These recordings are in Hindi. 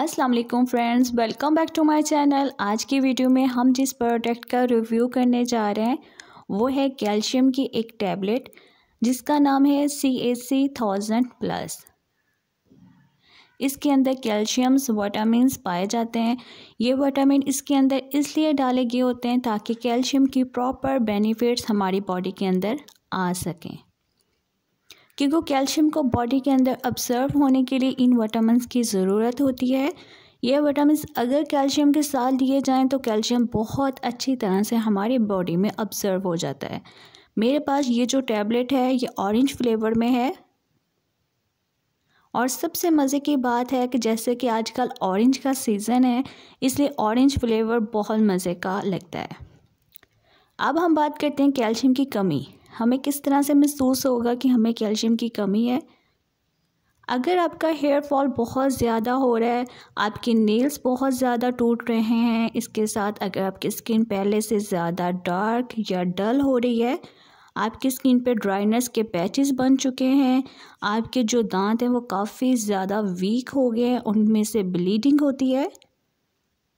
अस्सलाम वालेकुम friends welcome back to my channel आज की वीडियो में हम जिस प्रोडक्ट का रिव्यू करने जा रहे हैं वो है कैल्शियम की एक टैबलेट जिसका नाम है सी ए सी थाउजेंड प्लस इसके अंदर कैल्शियम्स वटामिन पाए जाते हैं ये वाटामिन इसके अंदर इसलिए डाले गए होते हैं ताकि कैल्शियम की प्रॉपर बेनिफिट्स हमारी बॉडी के अंदर आ सकें क्योंकि कैल्शियम को बॉडी के अंदर ऑब्जर्व होने के लिए इन विटामिन की ज़रूरत होती है यह विटामिन अगर कैल्शियम के साथ लिए जाएँ तो कैल्शियम बहुत अच्छी तरह से हमारे बॉडी में ऑब्जर्व हो जाता है मेरे पास ये जो टैबलेट है ये ऑरेंज फ्लेवर में है और सबसे मज़े की बात है कि जैसे कि आजकल ऑरेंज का सीज़न है इसलिए ऑरेंज फ्लेवर बहुत मज़े का लगता है अब हम बात करते हैं कैल्शियम की कमी हमें किस तरह से महसूस होगा कि हमें कैल्शियम की कमी है अगर आपका हेयर फॉल बहुत ज़्यादा हो रहा है आपके नेल्स बहुत ज़्यादा टूट रहे हैं इसके साथ अगर आपकी स्किन पहले से ज़्यादा डार्क या डल हो रही है आपकी स्किन पे ड्राइनेस के पैचेस बन चुके हैं आपके जो दांत हैं वो काफ़ी ज़्यादा वीक हो गए हैं उनमें से ब्लीडिंग होती है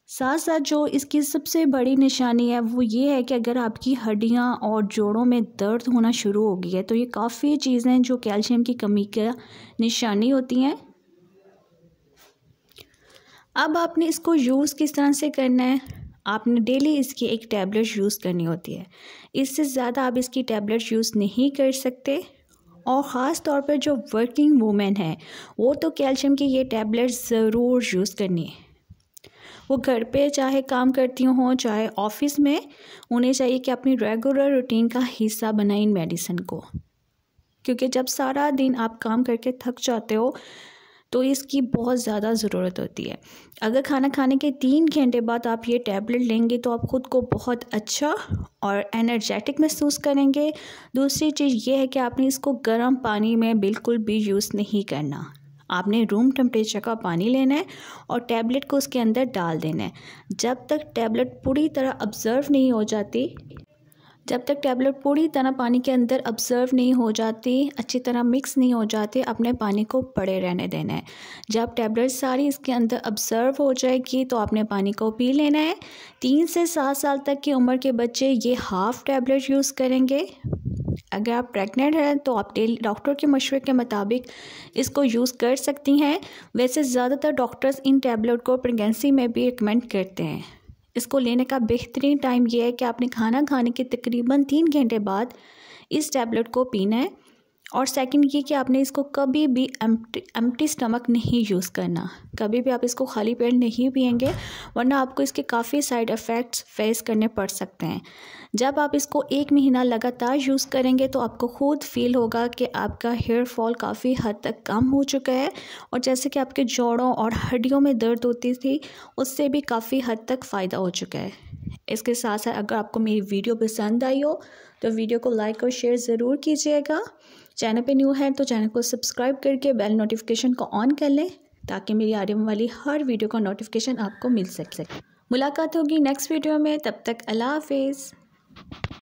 साथ साथ जो इसकी सबसे बड़ी निशानी है वो ये है कि अगर आपकी हड्डियाँ और जोड़ों में दर्द होना शुरू हो गई है तो ये काफ़ी चीज़ें जो कैल्शियम की कमी का निशानी होती हैं अब आपने इसको यूज़ किस तरह से करना है आपने डेली इसकी एक टैबलेट यूज़ करनी होती है इससे ज़्यादा आप इसकी टैबलेट यूज़ नहीं कर सकते और ख़ास तौर पर जो वर्किंग वूमेन है वो तो कैल्शियम की ये टैबलेट ज़रूर यूज़ करनी है वो घर पे चाहे काम करती हों चाहे ऑफिस में उन्हें चाहिए कि अपनी रेगुलर रूटीन का हिस्सा बनाए इन मेडिसिन को क्योंकि जब सारा दिन आप काम करके थक जाते हो तो इसकी बहुत ज़्यादा ज़रूरत होती है अगर खाना खाने के तीन घंटे बाद आप ये टैबलेट लेंगे तो आप ख़ुद को बहुत अच्छा और एनर्जेटिक महसूस करेंगे दूसरी चीज़ ये है कि आपने इसको गर्म पानी में बिल्कुल भी यूज़ नहीं करना आपने रूम टेम्परेचर का पानी लेना है और टैबलेट को उसके अंदर डाल देना है जब तक टैबलेट पूरी तरह ऑब्ज़र्व नहीं हो जाती जब तक टैबलेट पूरी तरह पानी के अंदर ऑब्ज़र्व नहीं हो जाती अच्छी तरह मिक्स नहीं हो जाती अपने पानी को पड़े रहने देना है जब टैबलेट सारी इसके अंदर ऑब्ज़र्व हो जाएगी तो आपने पानी को पी लेना है तीन से सात साल तक की उम्र के बच्चे ये हाफ़ टैबलेट यूज़ करेंगे अगर आप प्रेग्नेंट हैं तो आप डेली डॉक्टर के मशवरे के मुताबिक इसको यूज़ कर सकती हैं वैसे ज़्यादातर डॉक्टर्स इन टैबलेट को प्रेगनेंसी में भी रिकमेंड करते हैं इसको लेने का बेहतरीन टाइम यह है कि आपने खाना खाने के तकरीबन तीन घंटे बाद इस टैबलेट को पीना है और सेकंड ये कि आपने इसको कभी भी एम्प्टी स्टमक नहीं यूज़ करना कभी भी आप इसको खाली पेट नहीं पियेंगे वरना आपको इसके काफ़ी साइड इफ़ेक्ट्स फेस करने पड़ सकते हैं जब आप इसको एक महीना लगातार यूज़ करेंगे तो आपको खुद फील होगा कि आपका हेयर फॉल काफ़ी हद तक कम हो चुका है और जैसे कि आपके जोड़ों और हड्डियों में दर्द होती थी उससे भी काफ़ी हद तक फ़ायदा हो चुका है इसके साथ साथ अगर आपको मेरी वीडियो पसंद आई हो तो वीडियो को लाइक और शेयर ज़रूर कीजिएगा चैनल पे न्यू है तो चैनल को सब्सक्राइब करके बेल नोटिफिकेशन को ऑन कर लें ताकि मेरी आने वाली हर वीडियो का नोटिफिकेशन आपको मिल सक सके मुलाकात होगी नेक्स्ट वीडियो में तब तक अल्लाह हाफिज़